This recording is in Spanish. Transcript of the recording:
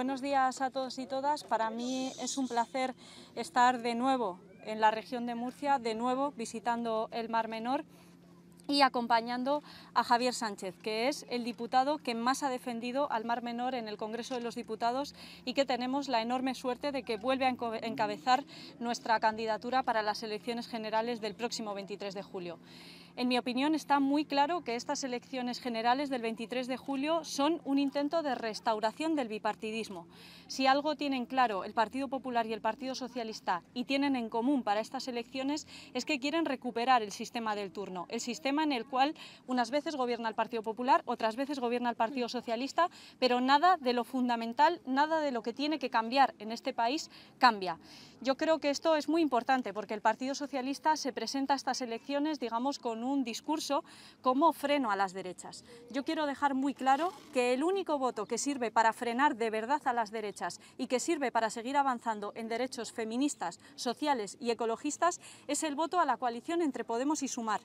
buenos días a todos y todas. Para mí es un placer estar de nuevo en la región de Murcia, de nuevo visitando el Mar Menor y acompañando a Javier Sánchez, que es el diputado que más ha defendido al Mar Menor en el Congreso de los Diputados y que tenemos la enorme suerte de que vuelve a encabezar nuestra candidatura para las elecciones generales del próximo 23 de julio. En mi opinión está muy claro que estas elecciones generales del 23 de julio son un intento de restauración del bipartidismo. Si algo tienen claro el Partido Popular y el Partido Socialista y tienen en común para estas elecciones es que quieren recuperar el sistema del turno, el sistema en el cual unas veces gobierna el Partido Popular, otras veces gobierna el Partido Socialista, pero nada de lo fundamental, nada de lo que tiene que cambiar en este país cambia. Yo creo que esto es muy importante porque el Partido Socialista se presenta a estas elecciones, digamos, con un discurso como freno a las derechas. Yo quiero dejar muy claro que el único voto que sirve para frenar de verdad a las derechas y que sirve para seguir avanzando en derechos feministas, sociales y ecologistas es el voto a la coalición entre Podemos y Sumar.